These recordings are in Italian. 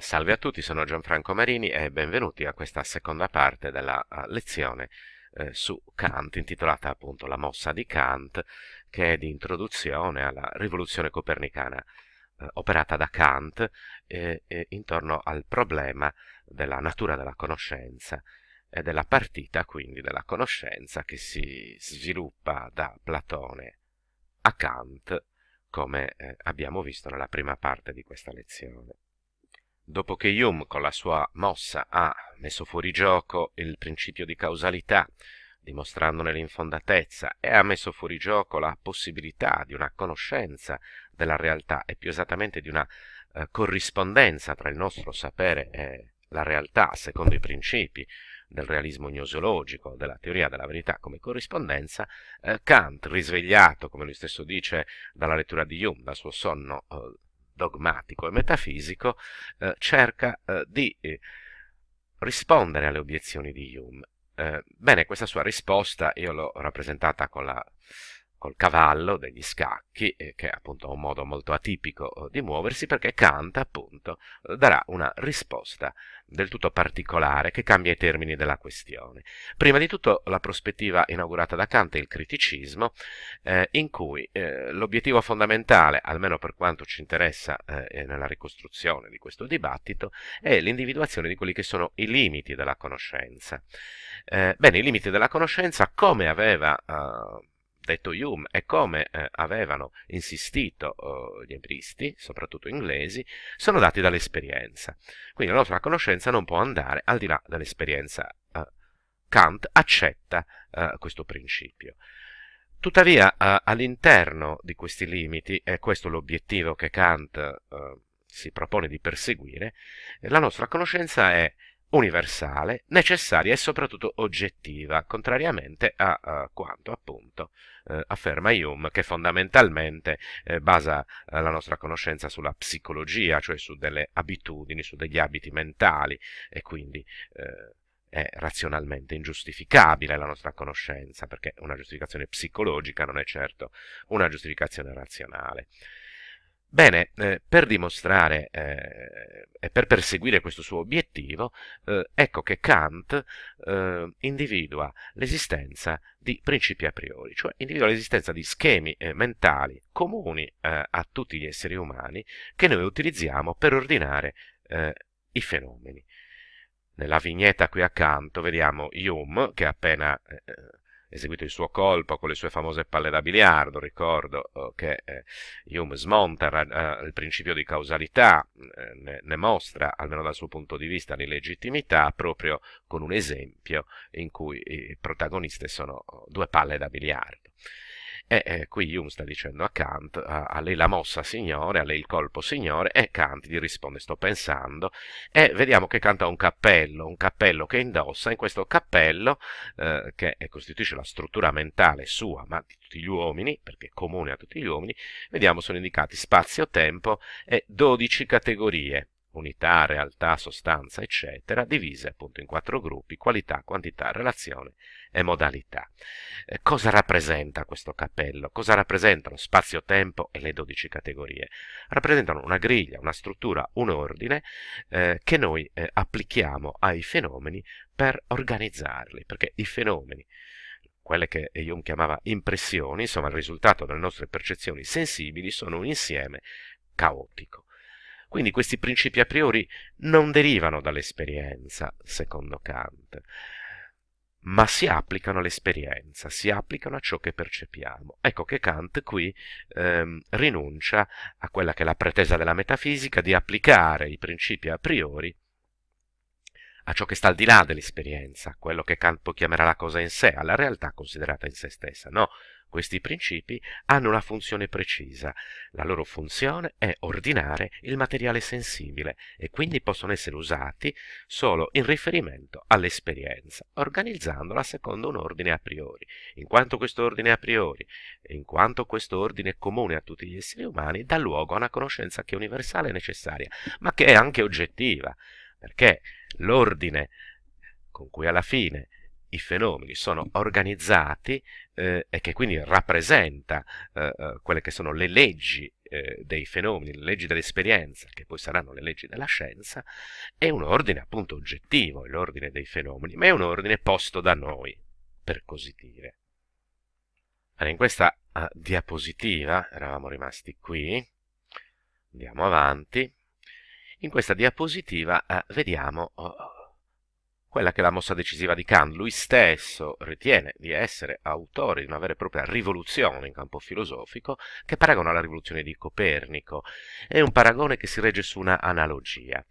Salve a tutti, sono Gianfranco Marini e benvenuti a questa seconda parte della eh, lezione eh, su Kant, intitolata appunto La mossa di Kant, che è di introduzione alla rivoluzione copernicana eh, operata da Kant eh, intorno al problema della natura della conoscenza e della partita quindi della conoscenza che si sviluppa da Platone a Kant, come eh, abbiamo visto nella prima parte di questa lezione. Dopo che Hume con la sua mossa ha messo fuori gioco il principio di causalità, dimostrandone l'infondatezza, e ha messo fuori gioco la possibilità di una conoscenza della realtà e più esattamente di una eh, corrispondenza tra il nostro sapere e la realtà secondo i principi del realismo gnoseologico, della teoria della verità come corrispondenza, eh, Kant, risvegliato, come lui stesso dice, dalla lettura di Hume, dal suo sonno eh, dogmatico e metafisico, eh, cerca eh, di eh, rispondere alle obiezioni di Hume. Eh, bene, questa sua risposta io l'ho rappresentata con la col cavallo degli scacchi, eh, che è appunto un modo molto atipico eh, di muoversi, perché Kant appunto darà una risposta del tutto particolare che cambia i termini della questione. Prima di tutto la prospettiva inaugurata da Kant è il criticismo, eh, in cui eh, l'obiettivo fondamentale, almeno per quanto ci interessa eh, nella ricostruzione di questo dibattito, è l'individuazione di quelli che sono i limiti della conoscenza. bene, i limiti della conoscenza come aveva detto Hume e come eh, avevano insistito eh, gli ebristi, soprattutto inglesi, sono dati dall'esperienza. Quindi la nostra conoscenza non può andare al di là dell'esperienza. Eh. Kant accetta eh, questo principio. Tuttavia, eh, all'interno di questi limiti, e questo è l'obiettivo che Kant si propone di perseguire, la nostra conoscenza è universale, necessaria e soprattutto oggettiva, contrariamente a, a quanto appunto eh, afferma Hume, che fondamentalmente eh, basa eh, la nostra conoscenza sulla psicologia, cioè su delle abitudini, su degli abiti mentali e quindi eh, è razionalmente ingiustificabile la nostra conoscenza, perché una giustificazione psicologica non è certo una giustificazione razionale. Bene, eh, per dimostrare eh, e per perseguire questo suo obiettivo, eh, ecco che Kant eh, individua l'esistenza di principi a priori, cioè individua l'esistenza di schemi eh, mentali comuni eh, a tutti gli esseri umani che noi utilizziamo per ordinare i fenomeni. Nella vignetta qui accanto vediamo Hume che ha appena eseguito il suo colpo con le sue famose palle da biliardo, ricordo oh, che eh, Hume smonta eh, il principio di causalità, eh, ne, mostra, almeno dal suo punto di vista, l'illegittimità proprio con un esempio in cui i protagonisti sono oh, due palle da biliardo. E eh, qui Hume sta dicendo a Kant, a, a, lei la mossa signore, a lei il colpo signore, e Kant gli risponde sto pensando, e vediamo che Kant ha un cappello, un cappello che indossa, in questo cappello, eh, che costituisce la struttura mentale sua, ma di tutti gli uomini, perché è comune a tutti gli uomini, vediamo sono indicati spazio-tempo e 12 categorie unità, realtà, sostanza, eccetera, divise appunto in quattro gruppi, qualità, quantità, relazione e modalità. Eh, cosa rappresenta questo cappello? Cosa rappresentano spazio-tempo e le dodici categorie? Rappresentano una griglia, una struttura, un ordine eh, che noi eh, applichiamo ai fenomeni per organizzarli, perché i fenomeni quelle che Jung chiamava impressioni, insomma il risultato delle nostre percezioni sensibili, sono un insieme caotico. Quindi questi principi a priori non derivano dall'esperienza, secondo Kant, ma si applicano all'esperienza, si applicano a ciò che percepiamo. Ecco che Kant qui ehm, rinuncia a quella che è la pretesa della metafisica di applicare i principi a priori a ciò che sta al di là dell'esperienza, a quello che Campo chiamerà la cosa in sé, alla realtà considerata in sé stessa. No, questi principi hanno una funzione precisa. La loro funzione è ordinare il materiale sensibile e quindi possono essere usati solo in riferimento all'esperienza, organizzandola secondo un ordine a priori. In quanto questo ordine a priori, in quanto questo ordine è comune a tutti gli esseri umani, dà luogo a una conoscenza che è universale e necessaria, ma che è anche oggettiva perché l'ordine con cui alla fine i fenomeni sono organizzati eh, e che quindi rappresenta eh, eh quelle che sono le leggi eh, dei fenomeni, le leggi dell'esperienza, che poi saranno le leggi della scienza, è un ordine appunto oggettivo, è l'ordine dei fenomeni, ma è un ordine posto da noi, per così dire. Allora, in questa uh, diapositiva, eravamo rimasti qui, andiamo avanti, in questa diapositiva eh, vediamo oh, oh, quella che è la mossa decisiva di Kant. Lui stesso ritiene di essere autore di una vera e propria rivoluzione in campo filosofico che paragona alla rivoluzione di Copernico. È un paragone che si regge su una analogia.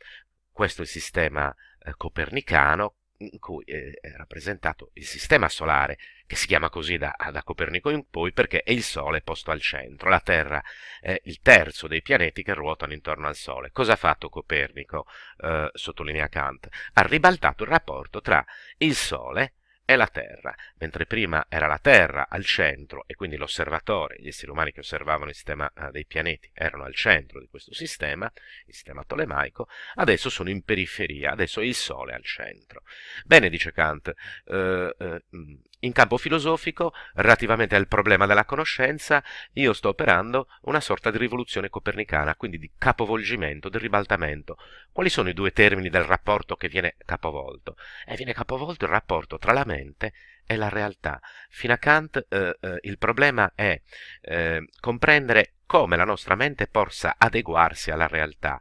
Questo è il sistema eh, copernicano in cui eh, è rappresentato il sistema solare, che si chiama così da, ah, da Copernico in poi perché è il Sole posto al centro, la Terra è il terzo dei pianeti che ruotano intorno al Sole. Cosa ha fatto Copernico, eh, sottolinea Kant? Ha ribaltato il rapporto tra il Sole è la Terra, mentre prima era la Terra al centro e quindi l'osservatore, gli esseri umani che osservavano il sistema eh, dei pianeti erano al centro di questo sistema, il sistema tolemaico, adesso sono in periferia, adesso il Sole è al centro. Bene, dice Kant, eh, eh, mm, in campo filosofico, relativamente al problema della conoscenza, io sto operando una sorta di rivoluzione copernicana, quindi di capovolgimento, di ribaltamento. Quali sono i due termini del rapporto che viene capovolto? Eh, viene capovolto il rapporto tra la mente è la realtà. Fino a Kant eh, eh, il problema è eh, comprendere come la nostra mente possa adeguarsi alla realtà,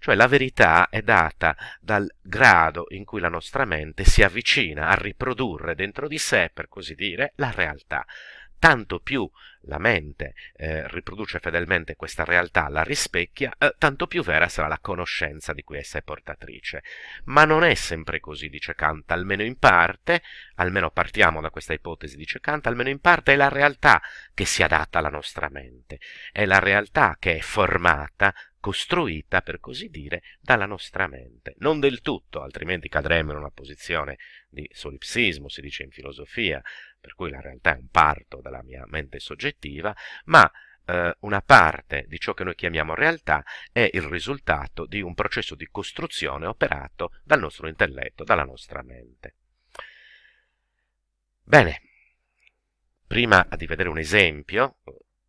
cioè la verità è data dal grado in cui la nostra mente si avvicina a riprodurre dentro di sé, per così dire, la realtà. Tanto più la mente eh, riproduce fedelmente questa realtà, la rispecchia, eh, tanto più vera sarà la conoscenza di cui essa è portatrice. Ma non è sempre così, dice Kant, almeno in parte, almeno partiamo da questa ipotesi, dice Kant, almeno in parte è la realtà che si adatta alla nostra mente, è la realtà che è formata costruita, per così dire, dalla nostra mente. Non del tutto, altrimenti cadremo in una posizione di solipsismo, si dice in filosofia, per cui la realtà è un parto dalla mia mente soggettiva, ma eh, una parte di ciò che noi chiamiamo realtà è il risultato di un processo di costruzione operato dal nostro intelletto, dalla nostra mente. Bene, prima di vedere un esempio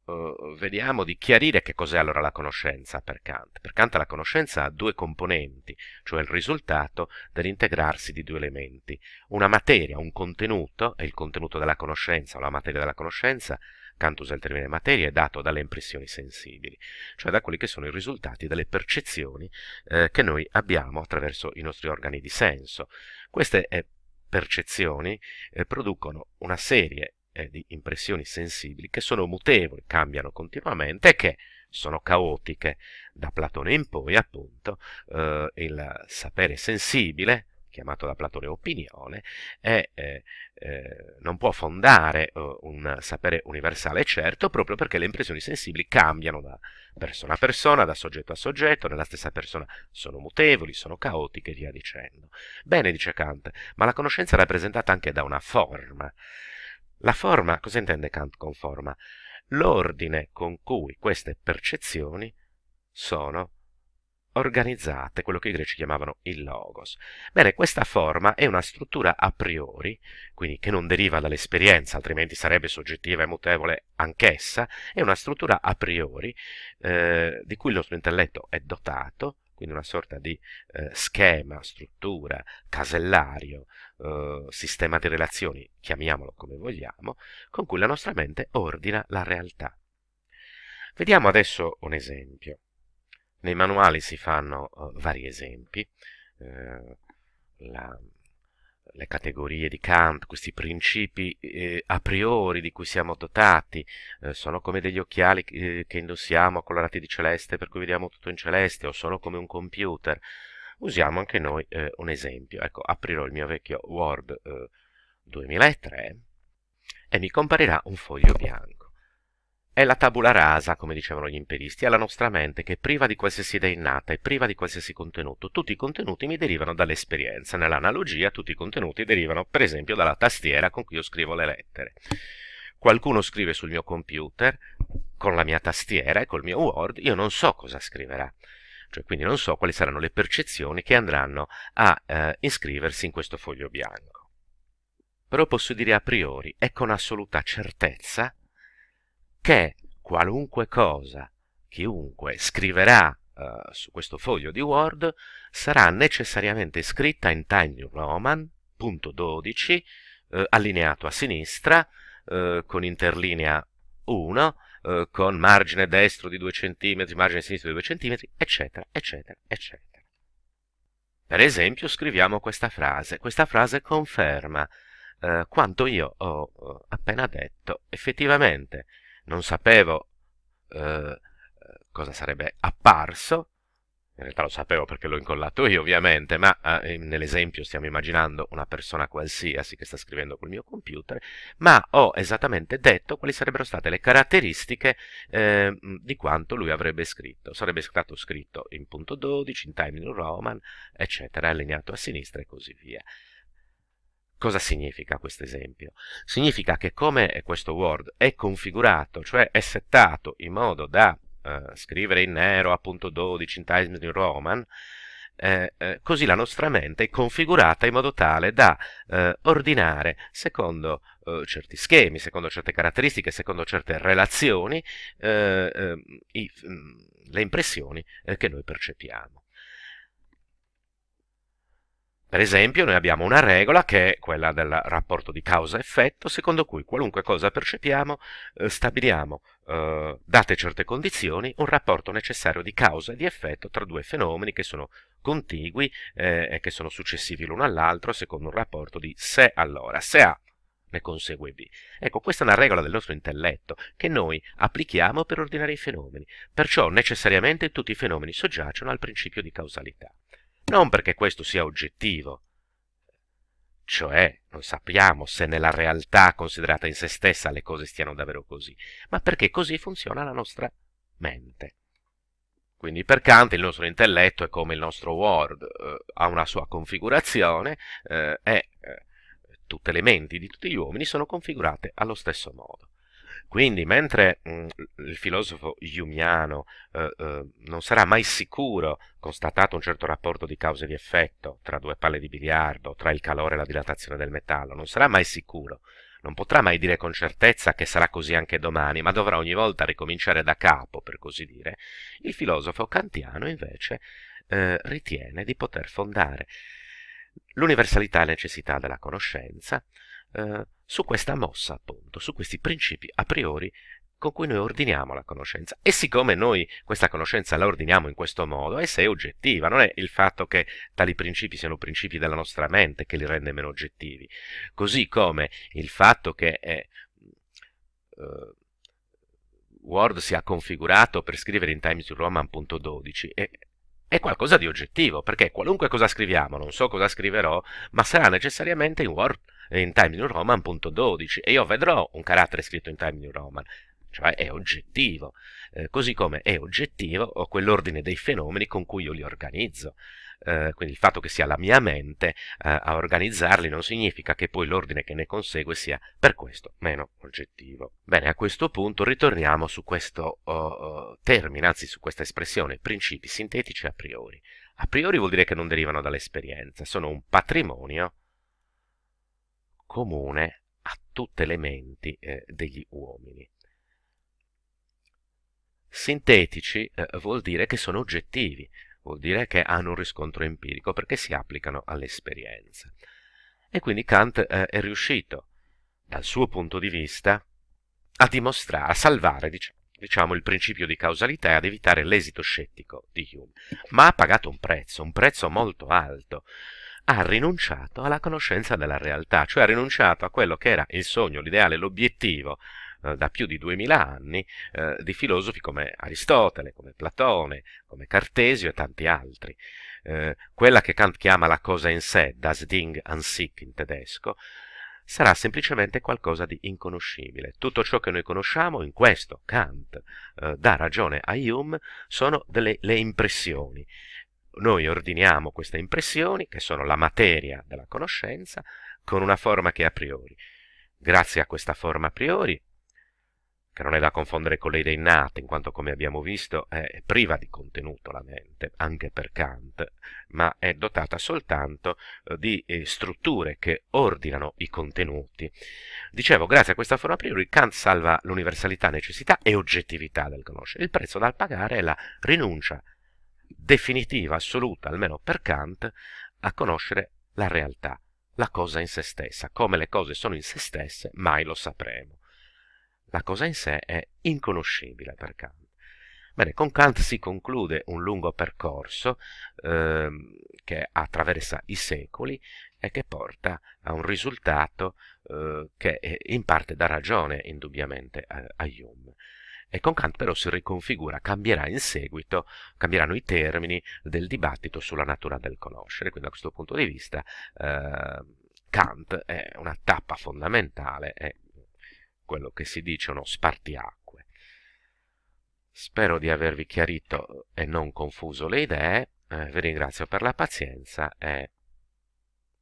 Uhm, vediamo di chiarire che cos'è allora la conoscenza per Kant. Per Kant la conoscenza ha due componenti, cioè il risultato dell'integrarsi di due elementi. Una materia, un contenuto, e il contenuto della conoscenza o la materia della conoscenza, Kant usa il termine materia, è dato dalle impressioni sensibili, cioè da quelli che sono i risultati delle percezioni eh, che noi abbiamo attraverso i nostri organi di senso. Queste eh, percezioni eh, producono una serie eh, di impressioni sensibili che sono mutevoli, cambiano continuamente e che sono caotiche. Da Platone in poi, appunto, eh, il sapere sensibile, chiamato da Platone opinione, è, eh, eh non può fondare eh, un sapere universale certo proprio perché le impressioni sensibili cambiano da persona a persona, da soggetto a soggetto, nella stessa persona sono mutevoli, sono caotiche e via dicendo. Bene, dice Kant, ma la conoscenza è rappresentata anche da una forma la forma, cosa intende Kant con forma? L'ordine con cui queste percezioni sono organizzate, quello che i greci chiamavano il logos. Bene, questa forma è una struttura a priori, quindi che non deriva dall'esperienza, altrimenti sarebbe soggettiva e mutevole anch'essa, è una struttura a priori eh, di cui il nostro intelletto è dotato, quindi una sorta di eh, schema, struttura, casellario, eh, sistema di relazioni, chiamiamolo come vogliamo, con cui la nostra mente ordina la realtà. Vediamo adesso un esempio. Nei manuali si fanno eh, vari esempi. Eh, la, le categorie di Kant, questi principi eh, a priori di cui siamo dotati, eh, sono come degli occhiali eh, che indossiamo colorati di celeste per cui vediamo tutto in celeste o sono come un computer. Usiamo anche noi eh, un esempio. Ecco, aprirò il mio vecchio Word 2003 eh, e mi comparirà un foglio bianco. È la tabula rasa, come dicevano gli imperisti, è la nostra mente che è priva di qualsiasi idea innata, e priva di qualsiasi contenuto. Tutti i contenuti mi derivano dall'esperienza. Nell'analogia tutti i contenuti derivano, per esempio, dalla tastiera con cui io scrivo le lettere. Qualcuno scrive sul mio computer, con la mia tastiera e col mio Word, io non so cosa scriverà. Cioè, quindi non so quali saranno le percezioni che andranno a eh, iscriversi in questo foglio bianco. Però posso dire a priori e con assoluta certezza che qualunque cosa chiunque scriverà eh, su questo foglio di Word sarà necessariamente scritta in Times Roman, punto 12, eh, allineato a sinistra, eh, con interlinea 1, eh, con margine destro di 2 cm, margine sinistro di 2 cm, eccetera, eccetera, eccetera. Per esempio scriviamo questa frase, questa frase conferma eh, quanto io ho eh, appena detto, effettivamente non sapevo eh, cosa sarebbe apparso, in realtà lo sapevo perché l'ho incollato io ovviamente, ma eh, nell'esempio stiamo immaginando una persona qualsiasi che sta scrivendo col mio computer, ma ho esattamente detto quali sarebbero state le caratteristiche eh, di quanto lui avrebbe scritto. Sarebbe stato scritto in punto 12, in Time New Roman, eccetera, allineato a sinistra e così via. Cosa significa questo esempio? Significa che come questo Word è configurato, cioè è settato in modo da eh, scrivere in nero appunto 12 in Times New Roman, eh, eh, così la nostra mente è configurata in modo tale da eh, ordinare secondo eh, certi schemi, secondo certe caratteristiche, secondo certe relazioni, eh, ehm, i, mm, le impressioni che noi percepiamo. Per esempio, noi abbiamo una regola che è quella del rapporto di causa-effetto, secondo cui qualunque cosa percepiamo, eh, stabiliamo, eh, date certe condizioni, un rapporto necessario di causa e di effetto tra due fenomeni che sono contigui eh, e che sono successivi l'uno all'altro secondo un rapporto di se allora, se A ne consegue B. Ecco, questa è una regola del nostro intelletto che noi applichiamo per ordinare i fenomeni, perciò necessariamente tutti i fenomeni soggiacciono al principio di causalità non perché questo sia oggettivo, cioè noi sappiamo se nella realtà considerata in se stessa le cose stiano davvero così, ma perché così funziona la nostra mente. Quindi per Kant il nostro intelletto è come il nostro world, eh, ha una sua configurazione eh, e eh, tutte le menti di tutti gli uomini sono configurate allo stesso modo. Quindi, mentre mh, mhmm, il filosofo Jumiano eh, eh, non sarà mai sicuro, constatato un certo rapporto di causa e di effetto tra due palle di biliardo, tra il calore e la dilatazione del metallo, non sarà mai sicuro, non potrà mai dire con certezza che sarà così anche domani, ma dovrà ogni volta ricominciare da capo, per così dire, il filosofo kantiano invece eh, ritiene di poter fondare l'universalità e la necessità della conoscenza eh, su questa mossa, appunto, su questi principi a priori con cui noi ordiniamo la conoscenza. E siccome noi questa conoscenza la ordiniamo in questo modo, essa è oggettiva, non è il fatto che tali principi siano principi della nostra mente che li rende meno oggettivi, così come il fatto che eh, eh, Word sia configurato per scrivere in Times New Roman.12 è, è qualcosa di oggettivo, perché qualunque cosa scriviamo, non so cosa scriverò, ma sarà necessariamente in Word in Time New Roman.12 e io vedrò un carattere scritto in Time New Roman cioè è oggettivo, eh, così come è oggettivo quell'ordine dei fenomeni con cui io li organizzo. Eh, quindi il fatto che sia la mia mente eh, a organizzarli non significa che poi l'ordine che ne consegue sia per questo meno oggettivo. Bene, a questo punto ritorniamo su questo oh, oh termine, anzi su questa espressione, principi sintetici a priori. A priori vuol dire che non derivano dall'esperienza, sono un patrimonio comune a tutte le menti eh, degli uomini. Sintetici eh, vuol dire che sono oggettivi, vuol dire che hanno un riscontro empirico perché si applicano all'esperienza. E quindi Kant eh, è riuscito, dal suo punto di vista, a dimostrare, a salvare, diciamo, diciamo, il principio di causalità e ad evitare l'esito scettico di Hume. Ma ha pagato un prezzo, un prezzo molto alto ha rinunciato alla conoscenza della realtà, cioè ha rinunciato a quello che era il sogno, l'ideale, l'obiettivo eh, da più di duemila anni eh, di filosofi come Aristotele, come Platone, come Cartesio e tanti altri. Eh, quella che Kant chiama la cosa in sé, das Ding an sich in tedesco, sarà semplicemente qualcosa di inconoscibile. Tutto ciò che noi conosciamo, in questo Kant eh, dà ragione a Hume, sono delle, le impressioni, noi ordiniamo queste impressioni, che sono la materia della conoscenza, con una forma che è a priori. Grazie a questa forma a priori, che non è da confondere con le idee innate, in quanto come abbiamo visto è priva di contenuto la mente, anche per Kant, ma è dotata soltanto eh, di eh, strutture che ordinano i contenuti. Dicevo, grazie a questa forma a priori, Kant salva l'universalità, necessità e oggettività del conoscere. Il prezzo da pagare è la rinuncia definitiva, assoluta, almeno per Kant, a conoscere la realtà, la cosa in se stessa. Come le cose sono in se stesse, mai lo sapremo. La cosa in sé è inconoscibile per Kant. Bene, con Kant si conclude un lungo percorso eh, che attraversa i secoli e che porta a un risultato eh, che in parte dà ragione indubbiamente a, a Hume. E con Kant però si riconfigura, cambierà in seguito, cambieranno i termini del dibattito sulla natura del conoscere. Quindi da questo punto di vista eh, Kant è una tappa fondamentale, è quello che si dice uno spartiacque. Spero di avervi chiarito e non confuso le idee, eh, vi ringrazio per la pazienza e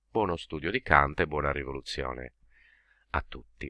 Buono studio di Kant e buona rivoluzione a tutti.